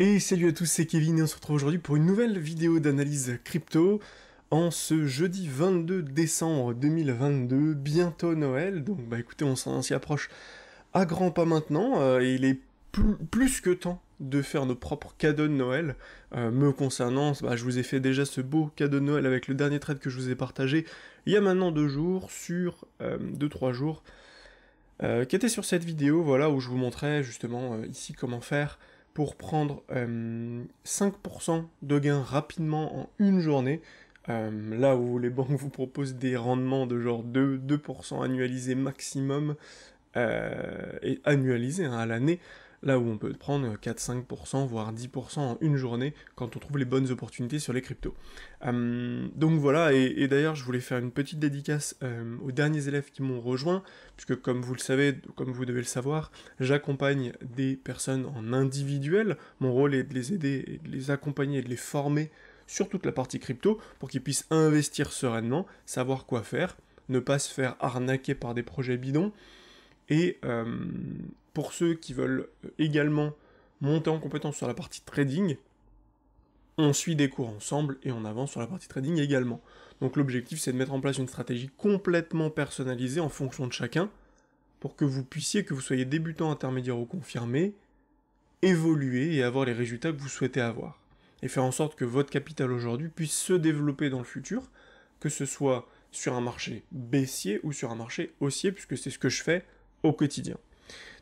Et salut à tous, c'est Kevin et on se retrouve aujourd'hui pour une nouvelle vidéo d'analyse crypto en ce jeudi 22 décembre 2022, bientôt Noël, donc bah écoutez, on s'en s'y approche à grands pas maintenant, euh, et il est plus, que temps de faire nos propres cadeaux de Noël. Euh, me concernant, bah, je vous ai fait déjà ce beau cadeau de Noël avec le dernier trade que je vous ai partagé il y a maintenant deux jours, sur 2-3 euh, jours, qui était sur cette vidéo, voilà, où je vous montrais justement ici comment faire pour prendre 5% euh, de gains rapidement en une journée. Euh, là où les banques vous proposent des rendements de genre 2%, 2 annualisés maximum, euh, et annualisés hein, à l'année, là où on peut prendre 4-5%, voire 10% en une journée quand on trouve les bonnes opportunités sur les cryptos. Hum, donc voilà, et, d'ailleurs je voulais faire une petite dédicace euh, aux derniers élèves qui m'ont rejoint, puisque comme vous le savez, comme vous devez le savoir, j'accompagne des personnes en individuel. Mon rôle est de les aider de les accompagner et de les former sur toute la partie crypto pour qu'ils puissent investir sereinement, savoir quoi faire, ne pas se faire arnaquer par des projets bidons et, hum, pour ceux qui veulent euh, également monter en compétence sur la partie trading, on suit des cours ensemble et on avance sur la partie trading également. Donc l'objectif c'est de mettre en place une stratégie complètement personnalisée en fonction de chacun pour que vous puissiez, que vous soyez débutant, intermédiaire ou confirmé, évoluer et avoir les résultats que vous souhaitez avoir. Et faire en sorte que votre capital aujourd'hui puisse se développer dans le futur, que ce soit sur un marché baissier ou sur un marché haussier, puisque c'est ce que je fais au quotidien.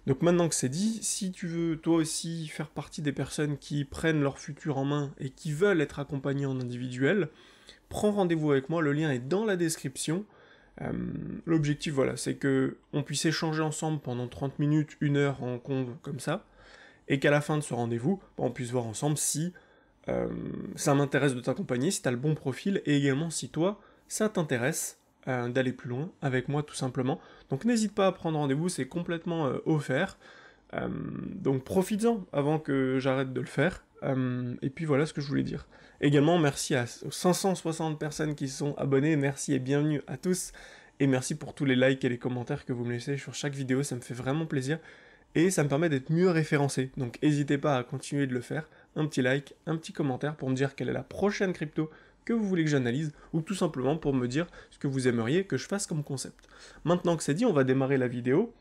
Donc maintenant que c'est dit, si tu veux toi aussi faire partie des personnes qui prennent leur futur en main et qui veulent être accompagnées en individuel, prends rendez-vous avec moi, le lien est dans la description. Euh, l'objectif, voilà, c'est que on puisse échanger ensemble pendant 30 minutes, une heure en conve comme ça, et qu'à la fin de ce rendez-vous, bah, on puisse voir ensemble si euh, ça m'intéresse de t'accompagner, si tu as le bon profil, et également si toi, ça t'intéresse euh, d'aller plus loin avec moi tout simplement. Donc n'hésite pas à prendre rendez-vous, c'est complètement euh, offert. Euh, donc profites-en avant que j'arrête de le faire. et puis voilà ce que je voulais dire. Également merci à 560 personnes qui sont abonnées, merci et bienvenue à tous. Et merci pour tous les likes et les commentaires que vous me laissez sur chaque vidéo, ça me fait vraiment plaisir. Et ça me permet d'être mieux référencé, donc n'hésitez pas à continuer de le faire. Un petit like, un petit commentaire pour me dire quelle est la prochaine crypto que vous voulez que j'analyse, ou tout simplement pour me dire ce que vous aimeriez que je fasse comme concept. Maintenant que c'est dit, on va démarrer la vidéo.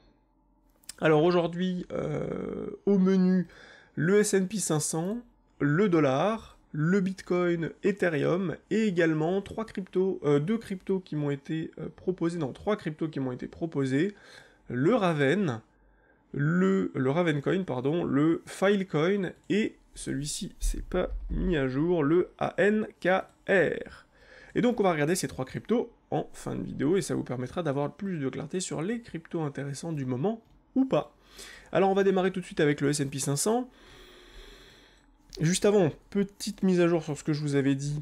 Alors aujourd'hui, euh, au menu, le S&P 500, le dollar, le Bitcoin, Ethereum et également trois cryptos, euh, deux cryptos qui m'ont été euh, proposés, non trois cryptos qui m'ont été proposés, le Raven, le, Ravencoin, pardon, le Filecoin et celui-ci c'est pas mis à jour, le ANK. Et donc on va regarder ces trois cryptos en fin de vidéo et ça vous permettra d'avoir plus de clarté sur les cryptos intéressants du moment ou pas. Alors on va démarrer tout de suite avec le S&P 500. Juste avant, petite mise à jour sur ce que je vous avais dit.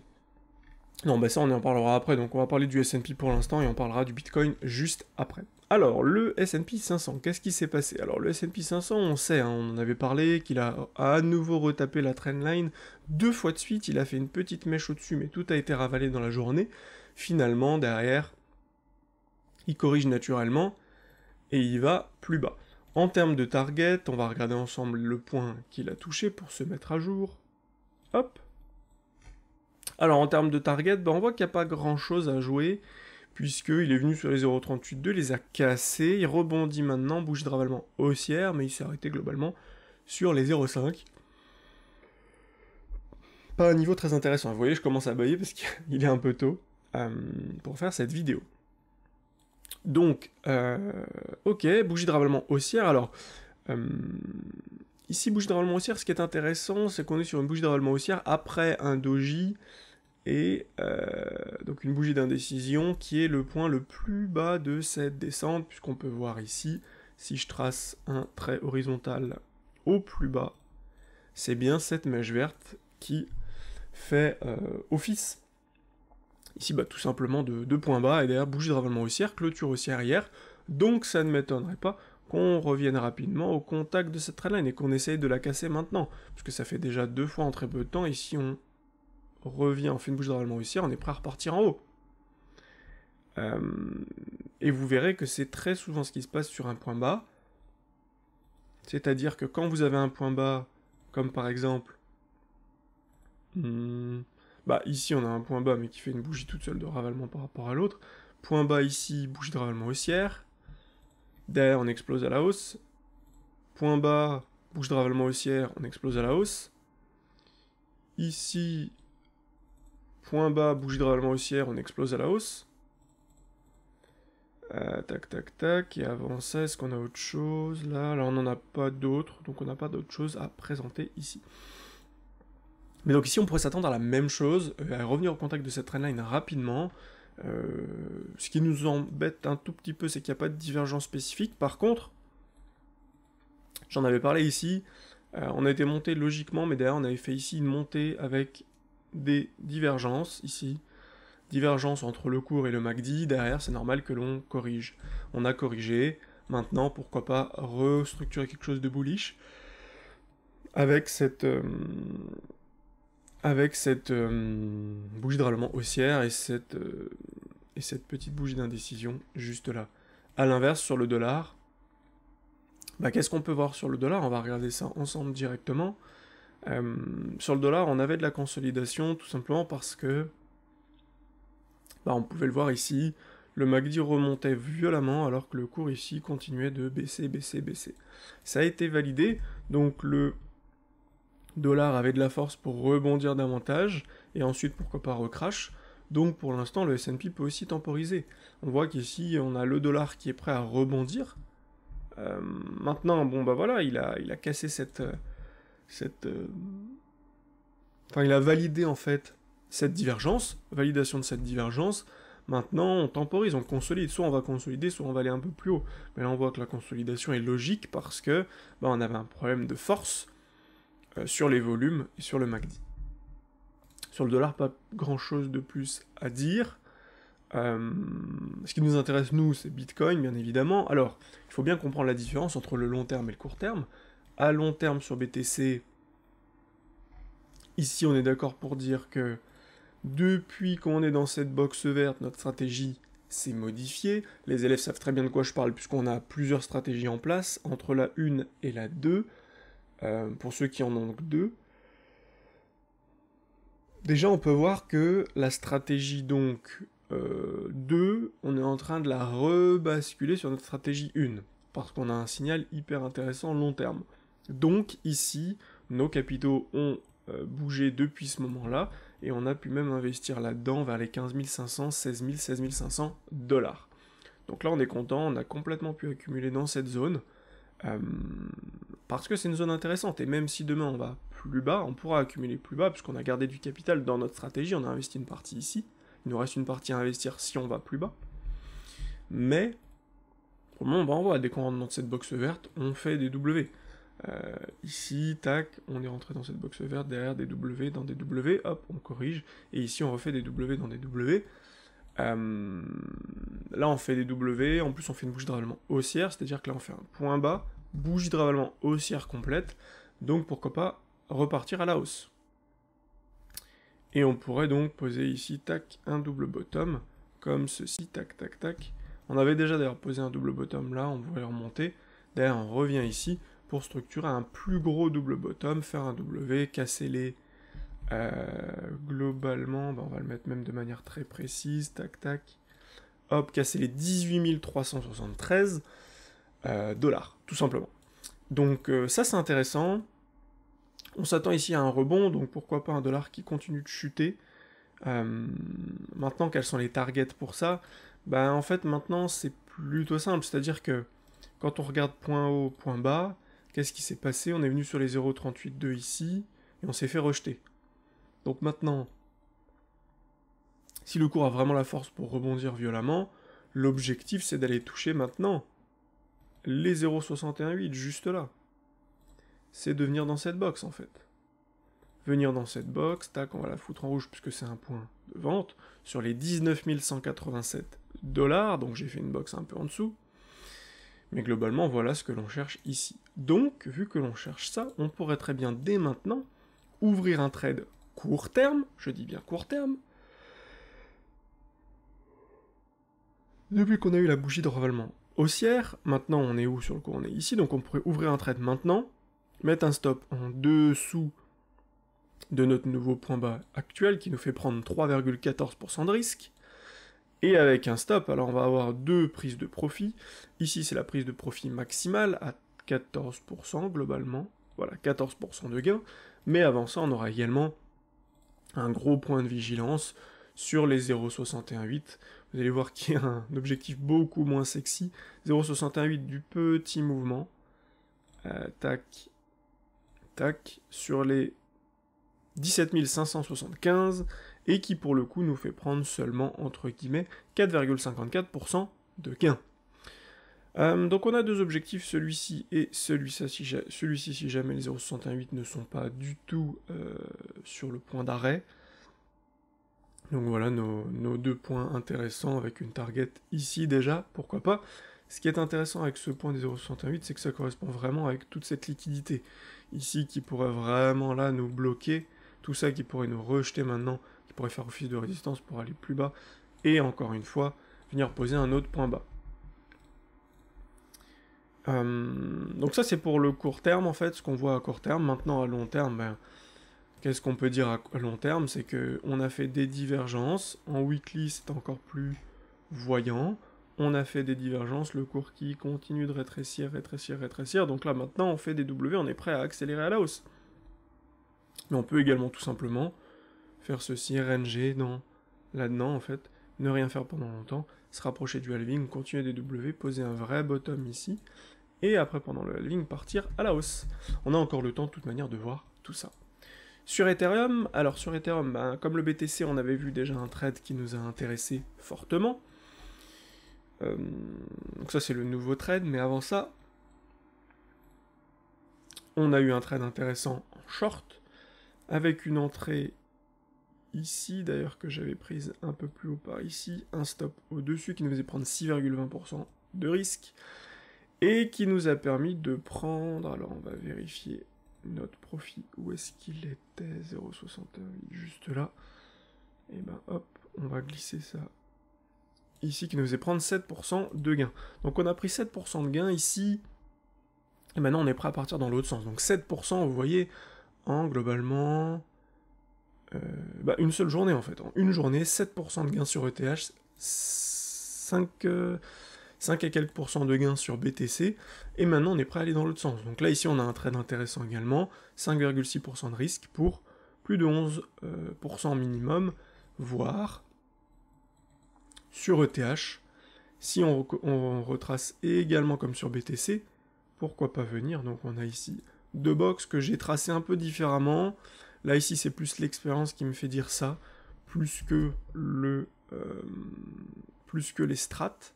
Non, ben ça on en parlera après, donc on va parler du S&P pour l'instant et on parlera du Bitcoin juste après. Alors, le S&P 500, qu'est-ce qui s'est passé Alors, le S&P 500, on sait, hein, on en avait parlé, qu'il a à nouveau retapé la trendline deux fois de suite, il a fait une petite mèche au-dessus, mais tout a été ravalé dans la journée. Finalement, derrière, il corrige naturellement, et il va plus bas. En termes de target, on va regarder ensemble le point qu'il a touché pour se mettre à jour. Hop Alors, en termes de target, ben, on voit qu'il n'y a pas grand-chose à jouer, puisqu'il est venu sur les 0,38,2, les a cassés, il rebondit maintenant, bouge ravalement haussière, mais il s'est arrêté globalement sur les 0,5. Pas un niveau très intéressant. Vous voyez, je commence à bailler parce qu'il est un peu tôt euh, pour faire cette vidéo. Donc, euh, ok, bougie ravalement haussière. Alors, euh, ici, bougie ravalement haussière, ce qui est intéressant, c'est qu'on est sur une bougie ravalement haussière après un doji et euh, donc une bougie d'indécision qui est le point le plus bas de cette descente, puisqu'on peut voir ici, si je trace un trait horizontal au plus bas, c'est bien cette mèche verte qui fait euh, office. Ici, bah, tout simplement de deux points bas, et derrière bougie de ravalement haussière, clôture haussière hier, donc ça ne m'étonnerait pas qu'on revienne rapidement au contact de cette traîne et qu'on essaye de la casser maintenant, puisque ça fait déjà deux fois en très peu de temps, ici on revient, on fait une bouche ravalement haussière, on est prêt à repartir en haut. Euh, et vous verrez que c'est très souvent ce qui se passe sur un point bas. C'est-à-dire que quand vous avez un point bas, comme par exemple... Hmm, bah ici on a un point bas mais qui fait une bougie toute seule de ravalement par rapport à l'autre. Point bas ici, bougie de ravalement haussière. Derrière on explose à la hausse. Point bas, bougie de ravalement haussière, on explose à la hausse. Ici, Point bas, bougie de haussière, on explose à la hausse. Euh, tac, tac, tac. Et avant ça, est-ce qu'on a autre chose Là, là, on n'en a pas d'autres. Donc, on n'a pas d'autre chose à présenter ici. Mais donc ici, on pourrait s'attendre à la même chose, euh, à revenir au contact de cette trendline rapidement. Euh, ce qui nous embête un tout petit peu, c'est qu'il n'y a pas de divergence spécifique. Par contre, j'en avais parlé ici, on a été monté logiquement, mais derrière, on avait fait ici une montée avec des divergences ici, divergence entre le cours et le MACD, derrière c'est normal que l'on corrige. On a corrigé, maintenant pourquoi pas restructurer quelque chose de bullish avec cette, euh, avec cette euh, bougie de râlement haussière et cette, euh, et cette petite bougie d'indécision juste là. À l'inverse, sur le dollar, bah, qu'est-ce qu'on peut voir sur le dollar On va regarder ça ensemble directement. Euh, sur le dollar, on avait de la consolidation tout simplement parce que, bah, on pouvait le voir ici, le MACD remontait violemment alors que le cours ici continuait de baisser, baisser, baisser. Ça a été validé, donc le dollar avait de la force pour rebondir davantage, et ensuite pourquoi pas recrash. Donc pour l'instant le S&P peut aussi temporiser. On voit qu'ici on a le dollar qui est prêt à rebondir. Euh, maintenant bon bah voilà il a, il a cassé cette, euh, euh, il a validé en fait cette divergence, validation de cette divergence. Maintenant, on temporise, on consolide. Soit on va consolider, soit on va aller un peu plus haut. Mais là, on voit que la consolidation est logique parce que bah, on avait un problème de force euh, sur les volumes et sur le MACD. Sur le dollar, pas grand-chose de plus à dire. Euh, ce qui nous intéresse, nous, c'est Bitcoin, bien évidemment. Alors, il faut bien comprendre la différence entre le long terme et le court terme à long terme sur BTC, ici on est d'accord pour dire que depuis qu'on est dans cette box verte, notre stratégie s'est modifiée. Les élèves savent très bien de quoi je parle puisqu'on a plusieurs stratégies en place entre la 1 et la 2, euh, pour ceux qui en ont deux. Déjà on peut voir que la stratégie donc 2, euh, on est en train de la rebasculer sur notre stratégie 1, parce qu'on a un signal hyper intéressant long terme. Donc ici, nos capitaux ont euh, bougé depuis ce moment-là, et on a pu même investir là-dedans vers les 15 500, 16 000, 16 500 dollars. Donc là, on est content, on a complètement pu accumuler dans cette zone, euh, parce que c'est une zone intéressante, et même si demain on va plus bas, on pourra accumuler plus bas, puisqu'on a gardé du capital dans notre stratégie, on a investi une partie ici, il nous reste une partie à investir si on va plus bas. Mais, pour moment, on voit, dès qu'on rentre dans cette box verte, on fait des W. Euh, ici, tac, on est rentré dans cette box verte, derrière des W dans des W, hop, on corrige, et ici on refait des W dans des W. Euh, là on fait des W, en plus on fait une bouche de haussière, c'est-à-dire que là on fait un point bas, bouche de haussière complète, donc pourquoi pas repartir à la hausse. Et on pourrait donc poser ici, tac, un double bottom, comme ceci, tac, tac, tac. On avait déjà d'ailleurs posé un double bottom là, on pourrait remonter, d'ailleurs, on revient ici, pour structurer un plus gros double bottom, faire un W, casser les... Euh, globalement, bah, on va le mettre même de manière très précise, tac tac. Hop, casser les 18 373 euh, dollars, tout simplement. Donc euh, ça c'est intéressant. On s'attend ici à un rebond, donc pourquoi pas un dollar qui continue de chuter. maintenant, quelles sont les targets pour ça ben en fait maintenant c'est plutôt simple, c'est-à-dire que quand on regarde point haut, point bas, Qu'est-ce qui s'est passé On est venu sur les 0,38,2 ici, et on s'est fait rejeter. Donc maintenant, si le cours a vraiment la force pour rebondir violemment, l'objectif c'est d'aller toucher maintenant les 0,618, juste là. C'est de venir dans cette box en fait. Venir dans cette box, tac, on va la foutre en rouge puisque c'est un point de vente, sur les 19 187 dollars, donc j'ai fait une box un peu en dessous. Mais globalement, voilà ce que l'on cherche ici. Donc, vu que l'on cherche ça, on pourrait très bien dès maintenant ouvrir un trade court terme, je dis bien court terme. Depuis qu'on a eu la bougie de revalement haussière, maintenant on est où sur le coup On est ici, donc on pourrait ouvrir un trade maintenant, mettre un stop en dessous de notre nouveau point bas actuel qui nous fait prendre 3,14% de risque, et avec un stop, alors on va avoir deux prises de profit. Ici, c'est la prise de profit maximale à 14% globalement. Voilà, 14% de gain. Mais avant ça, on aura également un gros point de vigilance sur les 0,618. Vous allez voir qu'il y a un objectif beaucoup moins sexy. 0,618 du petit mouvement. Euh, tac, tac, sur les 17 575 et qui pour le coup nous fait prendre seulement entre guillemets 4,54% de gain. Euh, donc on a deux objectifs, celui-ci et celui-ci si, ci si, jamais les 0,618 ne sont pas du tout euh, sur le point d'arrêt. Donc voilà nos, nos, deux points intéressants avec une target ici déjà, pourquoi pas. Ce qui est intéressant avec ce point des 0,618, c'est que ça correspond vraiment avec toute cette liquidité ici qui pourrait vraiment là nous bloquer, tout ça qui pourrait nous rejeter maintenant pourrait faire office de résistance pour aller plus bas et encore une fois venir poser un autre point bas. Euh, donc ça c'est pour le court terme en fait, ce qu'on voit à court terme. Maintenant à long terme, ben, qu'est-ce qu'on peut dire à long terme C'est que on a fait des divergences. En weekly c'est encore plus voyant. On a fait des divergences, le cours qui continue de rétrécir, rétrécir, rétrécir. Donc là maintenant on fait des W, on est prêt à accélérer à la hausse. Mais on peut également tout simplement ceci, RNG dans là-dedans en fait, ne rien faire pendant longtemps, se rapprocher du halving, continuer des W, poser un vrai bottom ici, et après pendant le halving partir à la hausse. On a encore le temps de toute manière de voir tout ça. Sur Ethereum, alors sur Ethereum, ben, comme le BTC, on avait vu déjà un trade qui nous a intéressé fortement. donc euh, ça c'est le nouveau trade, mais avant ça, on a eu un trade intéressant en short, avec une entrée ici d'ailleurs que j'avais prise un peu plus haut par ici, un stop au-dessus qui nous faisait prendre 6,20% de risque et qui nous a permis de prendre, alors on va vérifier notre profit, où est-ce qu'il était 0,61, juste là, et eh ben hop, on va glisser ça ici qui nous faisait prendre 7% de gain. Donc on a pris 7% de gain ici, et maintenant on est prêt à partir dans l'autre sens. Donc 7%, vous voyez, en globalement euh, bah, une seule journée en fait. une journée, 7% de gains sur ETH, 5, à quelques pourcents de gains sur BTC, et maintenant on est prêt à aller dans l'autre sens. Donc là ici on a un trade intéressant également, 5,6% de risque pour plus de 11% euh, minimum, voire sur ETH, si on, on, retrace également comme sur BTC, pourquoi pas venir Donc on a ici deux box que j'ai tracées un peu différemment, Là, ici, c'est plus l'expérience qui me fait dire ça, plus que, le, euh, plus que les strates,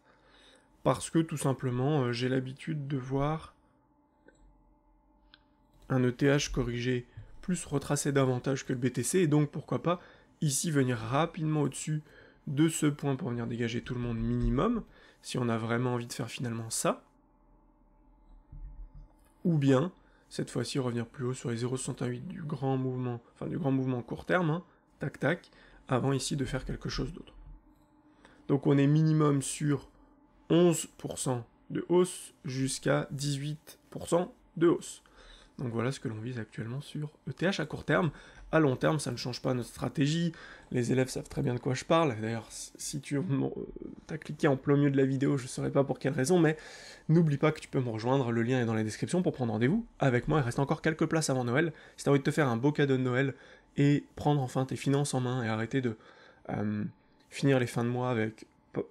parce que tout simplement, euh, j'ai l'habitude de voir un ETH corrigé plus retracé davantage que le BTC, et donc pourquoi pas ici venir rapidement au-dessus de ce point pour venir dégager tout le monde minimum, si on a vraiment envie de faire finalement ça, ou bien cette fois-ci revenir plus haut sur les 0,68 du grand mouvement, enfin du grand mouvement court terme, hein. tac tac, avant ici de faire quelque chose d'autre. Donc on est minimum sur 11% de hausse jusqu'à 18% de hausse. Donc voilà ce que l'on vise actuellement sur ETH à court terme, à long terme, ça ne change pas notre stratégie. Les élèves savent très bien de quoi je parle. D'ailleurs, si tu euh, as cliqué en plein milieu de la vidéo, je ne saurais pas pour quelle raison, mais n'oublie pas que tu peux me rejoindre. Le lien est dans la description pour prendre rendez-vous avec moi. Il reste encore quelques places avant Noël. Si tu as envie de te faire un beau cadeau de Noël et prendre enfin tes finances en main et arrêter de euh, finir les fins de mois avec,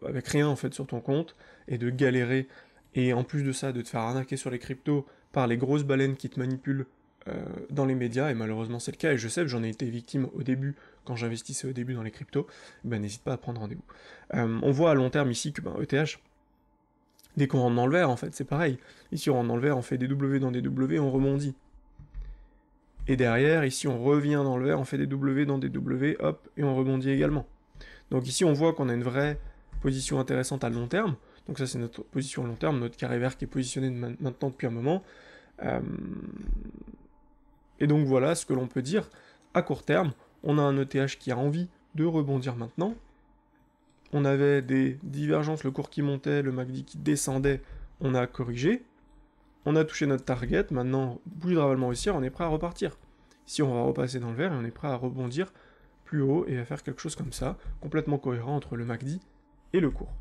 avec rien en fait sur ton compte et de galérer et en plus de ça de te faire arnaquer sur les cryptos par les grosses baleines qui te manipulent euh, dans les médias, et malheureusement c'est le cas, et je sais que j'en ai été victime au début, quand j'investissais au début dans les cryptos, ben n'hésite pas à prendre rendez-vous. Euh, on voit à long terme ici que ben, ETH, dès qu'on rentre dans le vert, en fait, c'est pareil. Ici on rentre dans le vert, on fait des W dans des W, on rebondit. Et derrière, ici on revient dans le vert, on fait des W dans des W, hop, et on rebondit également. Donc ici on voit qu'on a une vraie position intéressante à long terme. Donc ça c'est notre position à long terme, notre carré vert qui est positionné maintenant depuis un moment. Euh, et donc voilà ce que l'on peut dire à court terme. On a un ETH qui a envie de rebondir maintenant. On avait des divergences, le cours qui montait, le MACD qui descendait, on a corrigé. On a touché notre target, maintenant, plus ravalement, réussir, on est prêt à repartir. Si on va repasser dans le vert et on est prêt à rebondir plus haut et à faire quelque chose comme ça, complètement cohérent entre le MACD et le cours.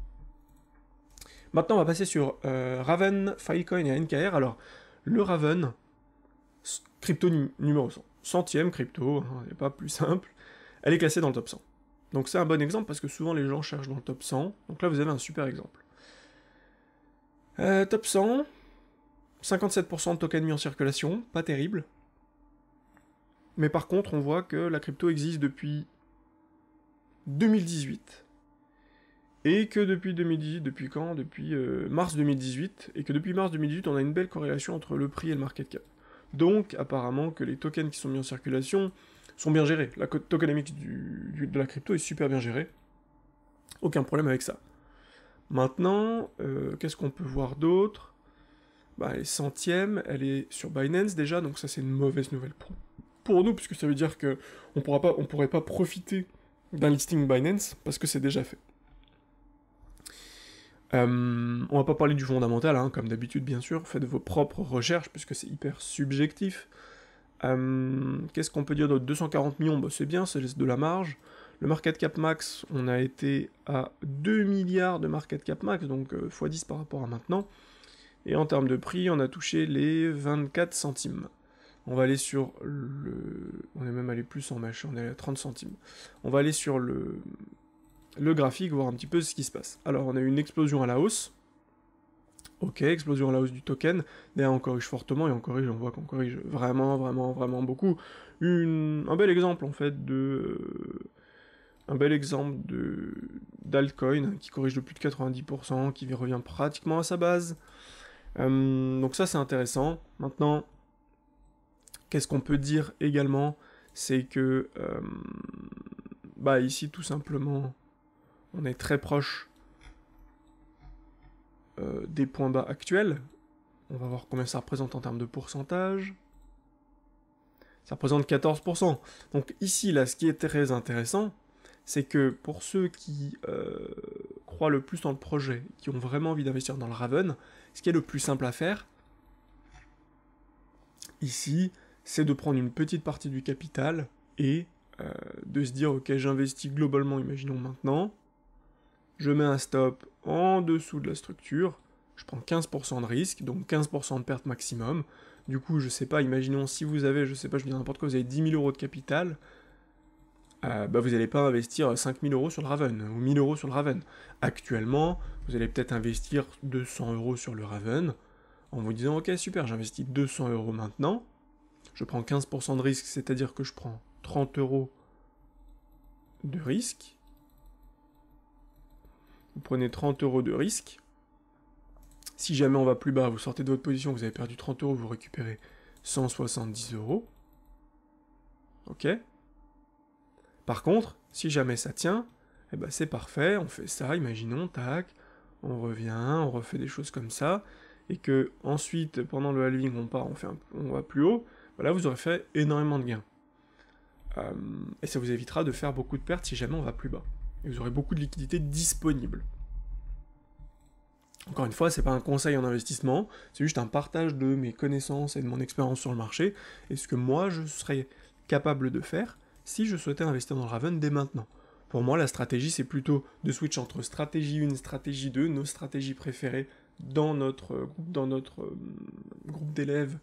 Maintenant, on va passer sur euh, Raven, Filecoin et NKR. Alors, le Raven, crypto numéro 100. Centième crypto, c'est hein, pas plus simple. Elle est classée dans le top 100. Donc c'est un bon exemple parce que souvent les gens cherchent dans le top 100. Donc là vous avez un super exemple. Euh, top 100, 57% de tokens mis en circulation, pas terrible. Mais par contre on voit que la crypto existe depuis 2018. Et que depuis 2018, depuis quand Depuis euh, mars 2018. Et que depuis mars 2018 on a une belle corrélation entre le prix et le market cap. Donc, apparemment, que les tokens qui sont mis en circulation sont bien gérés. La tokenomics de la crypto est super bien gérée. Aucun problème avec ça. Maintenant, euh, qu'est-ce qu'on peut voir d'autre bah, Elle est centième, elle est sur Binance déjà, donc ça c'est une mauvaise nouvelle pour, pour nous, puisque ça veut dire qu'on ne pourrait pas profiter d'un listing Binance, parce que c'est déjà fait. Euh, on va pas parler du fondamental, hein, comme d'habitude bien sûr, faites vos propres recherches puisque c'est hyper subjectif. Euh, qu'est-ce qu'on peut dire de 240 millions, bah, c'est bien, laisse de la marge. Le market cap max, on a été à 2 milliards de market cap max, donc euh, x10 par rapport à maintenant. Et en termes de prix, on a touché les 24 centimes. On va aller sur le... On est même allé plus en machin, on est à 30 centimes. On va aller sur le le graphique, voir un petit peu ce qui se passe. Alors on a eu une explosion à la hausse. Ok, explosion à la hausse du token. D'ailleurs on corrige fortement et on corrige, on voit qu'on corrige vraiment, vraiment, vraiment beaucoup. Un bel exemple en fait de... Un bel exemple de d'altcoin qui corrige de plus de 90%, qui revient pratiquement à sa base. Euh, donc ça c'est intéressant. Maintenant, qu'est-ce qu'on peut dire également C'est que... Euh, bah ici tout simplement on est très proche euh, des points bas actuels. On va voir combien ça représente en termes de pourcentage. Ça représente 14%. Donc ici, là, ce qui est très intéressant, c'est que pour ceux qui euh, croient le plus dans le projet, qui ont vraiment envie d'investir dans le Raven, ce qui est le plus simple à faire, ici, c'est de prendre une petite partie du capital et euh, de se dire, ok, j'investis globalement, imaginons maintenant, je mets un stop en dessous de la structure, je prends 15% de risque, donc 15% de perte maximum. Du coup, je sais pas, imaginons si vous avez, je sais pas, je dis n'importe quoi, vous avez 10 000 euros de capital, euh, bah, vous n'allez pas investir 5 000 euros sur le Raven ou 000 euros sur le Raven. Actuellement, vous allez peut-être investir 200 euros sur le Raven en vous disant Ok, super, j'investis 200 euros maintenant, je prends 15% de risque, c'est-à-dire que je prends 30 euros de risque, vous prenez 30 euros de risque. Si jamais on va plus bas, vous sortez de votre position, vous avez perdu 30 euros, vous récupérez 170 euros. Ok Par contre, si jamais ça tient, eh ben c'est parfait, on fait ça, imaginons, tac, on revient, on refait des choses comme ça, et que ensuite, pendant le halving, on part, on, fait on va plus haut, voilà, vous aurez fait énormément de gains. Euh, et ça vous évitera de faire beaucoup de pertes si jamais on va plus bas et vous aurez beaucoup de liquidités disponibles. Encore une fois, ce n'est pas un conseil en investissement, c'est juste un partage de mes connaissances et de mon expérience sur le marché et ce que moi je serais capable de faire si je souhaitais investir dans le Raven dès maintenant. Pour moi, la stratégie, c'est plutôt de switch entre stratégie 1, stratégie 2, nos stratégies préférées dans notre euh, groupe, dans notre euh, groupe d'élèves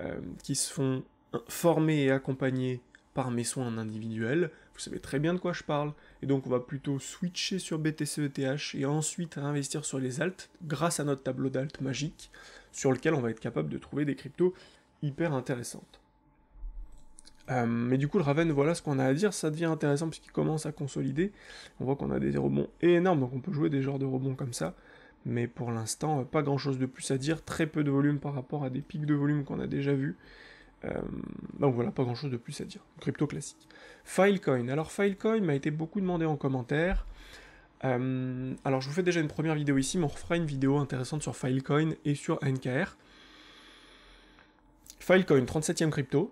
euh, qui se font former et accompagner par mes soins en individuel, vous savez très bien de quoi je parle, et donc on va plutôt switcher sur BTCETH, et ensuite investir sur les alts grâce à notre tableau d'alt magique sur lequel on va être capable de trouver des cryptos hyper intéressantes. Euh, mais du coup, le Raven, voilà ce qu'on a à dire. Ça devient intéressant puisqu'il commence à consolider. On voit qu'on a des rebonds énormes, donc on peut jouer des genres de rebonds comme ça. Mais pour l'instant, pas grand chose de plus à dire. Très peu de volume par rapport à des pics de volume qu'on a déjà vus. Euh, donc voilà, pas grand chose de plus à dire. Crypto classique. Filecoin. Alors Filecoin m'a été beaucoup demandé en commentaire. Euh, alors je vous fais déjà une première vidéo ici, mais on refera une vidéo intéressante sur Filecoin et sur NKR. Filecoin, 37 e crypto.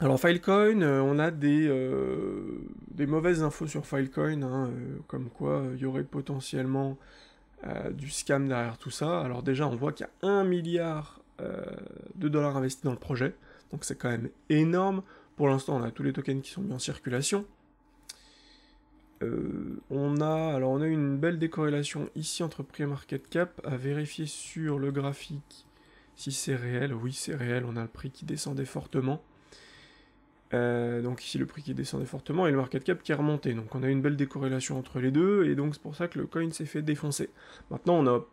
Alors Filecoin, euh, on a des, des mauvaises infos sur Filecoin, hein, comme quoi il y aurait potentiellement du scam derrière tout ça. Alors déjà, on voit qu'il y a 1 milliard euh, de dollars investis dans le projet. Donc c'est quand même énorme. Pour l'instant, on a tous les tokens qui sont mis en circulation. Euh, on a alors on a une belle décorrélation ici entre prix et market cap à vérifier sur le graphique si c'est réel. Oui, c'est réel. On a le prix qui descendait fortement. Euh, donc ici le prix qui descendait fortement et le market cap qui est remonté. Donc on a une belle décorrélation entre les deux et donc c'est pour ça que le coin s'est fait défoncer. Maintenant on a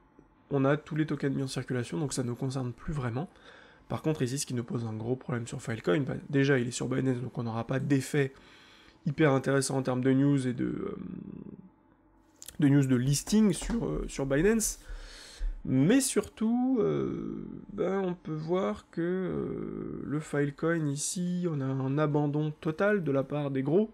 on a tous les tokens mis en circulation, donc ça ne nous concerne plus vraiment. Par contre, ici, ce qui nous pose un gros problème sur Filecoin, bah, déjà, il est sur Binance, donc on n'aura pas d'effet hyper intéressant en termes de news et de, euh, news de listing sur, euh, sur Binance. Mais surtout, euh, ben, on peut voir que le Filecoin ici, on a un abandon total de la part des gros.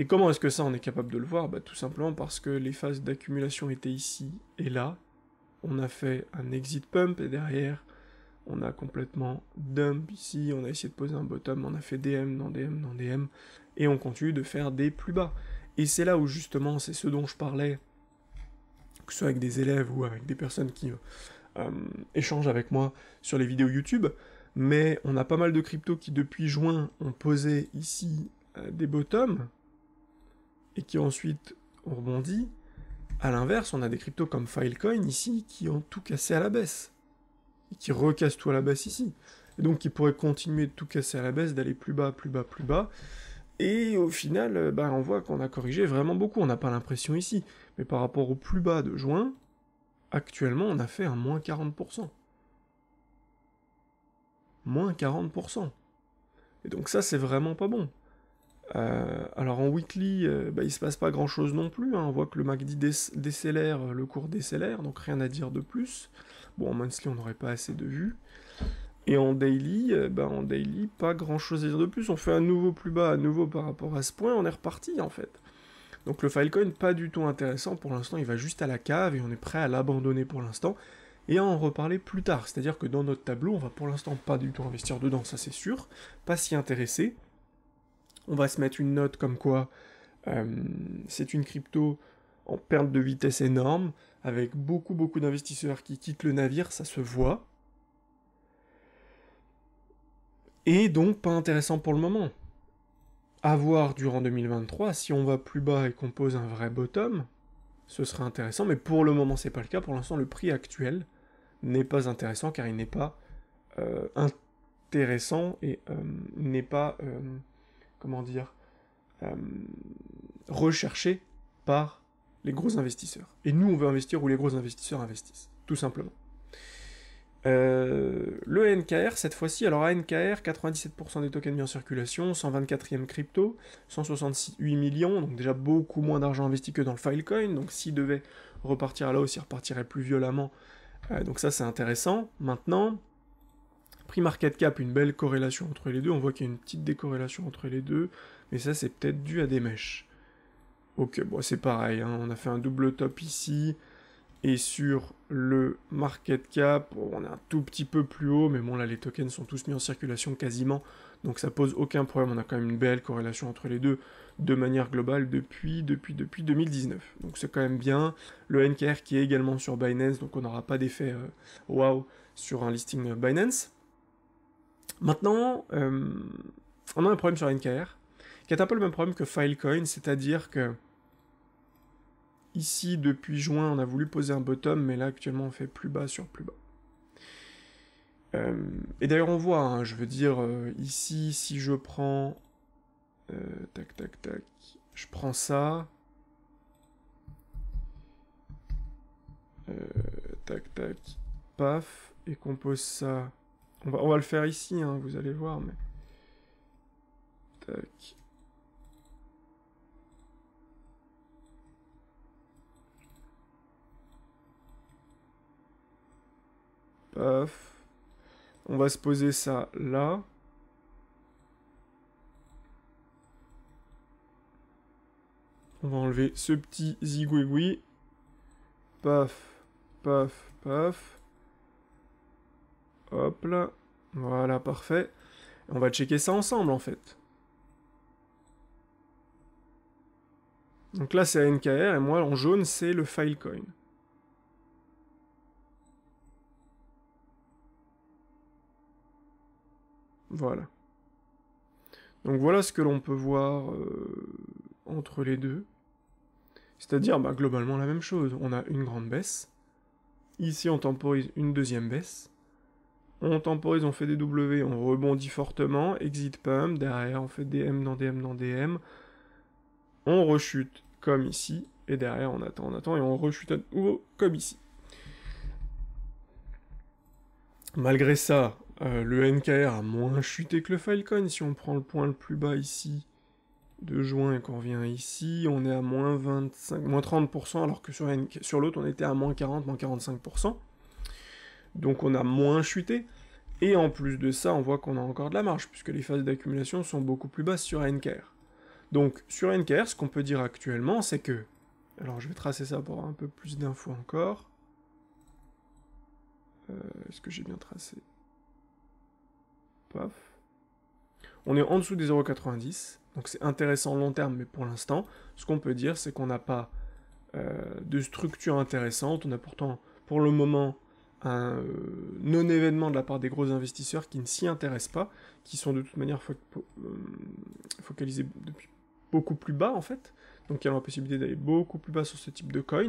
Et comment est-ce que ça on est capable de le voir bah, Tout simplement parce que les phases d'accumulation étaient ici et là. On a fait un exit pump et derrière on a complètement dump ici, on a essayé de poser un bottom, on a fait DM, non DM, non DM, et on continue de faire des plus bas. Et c'est là où justement c'est ce dont je parlais, que ce soit avec des élèves ou avec des personnes qui euh, euh, échangent avec moi sur les vidéos YouTube, mais on a pas mal de cryptos qui depuis juin ont posé ici euh, des bottoms, et qui ensuite rebondit. A À l'inverse, on a des cryptos comme Filecoin ici qui ont tout cassé à la baisse. Et qui recassent tout à la baisse ici. Et donc qui pourraient continuer de tout casser à la baisse, d'aller plus bas, plus bas, plus bas. Et au final, euh, bah, on voit qu'on a corrigé vraiment beaucoup. On n'a pas l'impression ici. Mais par rapport au plus bas de juin, actuellement, on a fait un moins 40%. Moins 40%. Et donc ça, c'est vraiment pas bon. Euh, alors en weekly, euh, bah, il se passe pas grand chose non plus. Hein. On voit que le MACD décélère, euh, le cours décélère, donc rien à dire de plus. Bon, en monthly, on n'aurait pas assez de vues. Et en daily, bah, en daily, pas grand chose à dire de plus. On fait un nouveau plus bas à nouveau par rapport à ce point, on est reparti en fait. Donc le Filecoin, pas du tout intéressant pour l'instant, il va juste à la cave et on est prêt à l'abandonner pour l'instant et à en reparler plus tard. C'est-à-dire que dans notre tableau, on va pour l'instant pas du tout investir dedans, ça c'est sûr, pas s'y intéresser on va se mettre une note comme quoi euh, c'est une crypto en perte de vitesse énorme, avec beaucoup beaucoup d'investisseurs qui quittent le navire, ça se voit. Et donc pas intéressant pour le moment. À voir durant 2023, si on va plus bas et qu'on pose un vrai bottom, ce serait intéressant, mais pour le moment c'est pas le cas. Pour l'instant, le prix actuel n'est pas intéressant car il n'est pas euh, intéressant et euh, n'est pas comment dire, euh, recherché par les gros investisseurs. Et nous, on veut investir où les gros investisseurs investissent, tout simplement. Euh, le NKR, cette fois-ci, alors ANKR, 97% des tokens mis en circulation, 124e crypto, 168 millions, donc déjà beaucoup moins d'argent investi que dans le Filecoin, donc s'il devait repartir là aussi repartirait plus violemment. Euh, donc ça, c'est intéressant. Maintenant, market cap, une belle corrélation entre les deux. On voit qu'il y a une petite décorrélation entre les deux. Mais ça, c'est peut-être dû à des mèches. Ok, bon, c'est pareil. Hein. On a fait un double top ici. Et sur le market cap, on est un tout petit peu plus haut, mais bon là les tokens sont tous mis en circulation quasiment, donc ça pose aucun problème, on a quand même une belle corrélation entre les deux de manière globale depuis, depuis, depuis 2019. Donc c'est quand même bien. Le NKR qui est également sur Binance, donc on n'aura pas d'effet euh, waouh sur un listing euh, Binance. Maintenant, euh, on a un problème sur NKR, qui est un peu le même problème que Filecoin, c'est-à-dire que ici, depuis juin, on a voulu poser un bottom, mais là, actuellement, on fait plus bas sur plus bas. Euh, et d'ailleurs, on voit, hein, je veux dire, euh, ici, si je prends... tac, tac, tac. Je prends ça. tac, tac. Paf. Et qu'on pose ça on va, le faire ici, hein, vous allez voir, mais... Tac. Paf. On va se poser ça là. On va enlever ce petit zigouigoui. Paf, paf, paf. Hop là. Voilà, parfait. On va checker ça ensemble, en fait. Donc là, c'est ANKR, et moi, en jaune, c'est le Filecoin. Voilà. Donc voilà ce que l'on peut voir euh, entre les deux. C'est-à-dire bah, globalement la même chose. On a une grande baisse. Ici, on temporise une deuxième baisse on temporise, on fait des W, on rebondit fortement, exit pump, derrière on fait DM dans DM dans DM, on rechute comme ici, et derrière on attend, on attend, et on rechute à nouveau comme ici. Malgré ça, euh, le NKR a moins chuté que le Falcon, si on prend le point le plus bas ici, de juin et qu'on vient ici, on est à moins 25, moins 30%, alors que sur, sur l'autre, on était à moins 40, moins 45% donc on a moins chuté. Et en plus de ça, on voit qu'on a encore de la marge, puisque les phases d'accumulation sont beaucoup plus basses sur NKR. Donc sur NKR, ce qu'on peut dire actuellement, c'est que... Alors je vais tracer ça pour un peu plus d'infos encore. Euh, est-ce que j'ai bien tracé Paf. On est en dessous des 0,90, donc c'est intéressant long terme, mais pour l'instant, ce qu'on peut dire, c'est qu'on n'a pas euh, de structure intéressante. On a pourtant, pour le moment, un euh, non-événement de la part des gros investisseurs qui ne s'y intéressent pas, qui sont de toute manière euh, focalisés depuis beaucoup plus bas en fait, donc qui ont la possibilité d'aller beaucoup plus bas sur ce type de coin,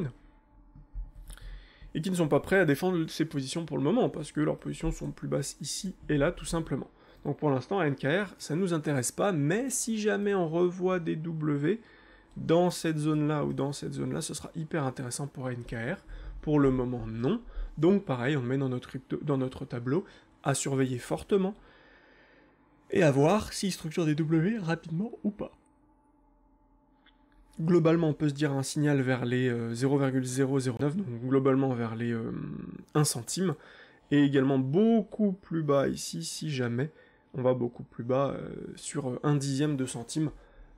et qui ne sont pas prêts à défendre ces positions pour le moment, parce que leurs positions sont plus basses ici et là tout simplement. Donc pour l'instant, NKR, ça ne nous intéresse pas, mais si jamais on revoit des W dans cette zone-là ou dans cette zone-là, ce sera hyper intéressant pour NKR. Pour le moment, non. Donc pareil, on le met dans notre, tableau, à surveiller fortement, et à voir s'il structure des W rapidement ou pas. Globalement, on peut se dire un signal vers les 0,009, euh, donc globalement vers les 1 euh, centime, et également beaucoup plus bas ici, si jamais on va beaucoup plus bas, euh, sur 1 dixième de centime,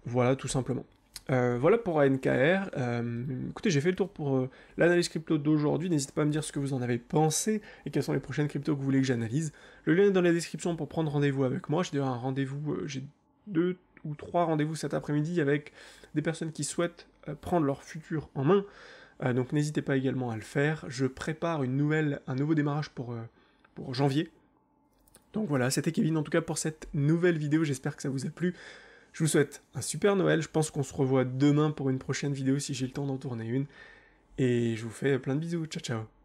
voilà tout simplement. Euh, voilà pour ANKR. Euh, écoutez, j'ai fait le tour pour euh, l'analyse crypto d'aujourd'hui. N'hésitez pas à me dire ce que vous en avez pensé et quelles sont les prochaines cryptos que vous voulez que j'analyse. Le lien est dans la description pour prendre rendez-vous avec moi. J'ai déjà un rendez-vous, j'ai deux ou trois rendez-vous cet après-midi avec des personnes qui souhaitent prendre leur futur en main. donc n'hésitez pas également à le faire. Je prépare une nouvelle, un nouveau démarrage pour, pour janvier. Donc voilà, c'était Kevin en tout cas pour cette nouvelle vidéo. J'espère que ça vous a plu. Je vous souhaite un super Noël. Je pense qu'on se revoit demain pour une prochaine vidéo si j'ai le temps d'en tourner une. Et je vous fais plein de bisous. Ciao, ciao.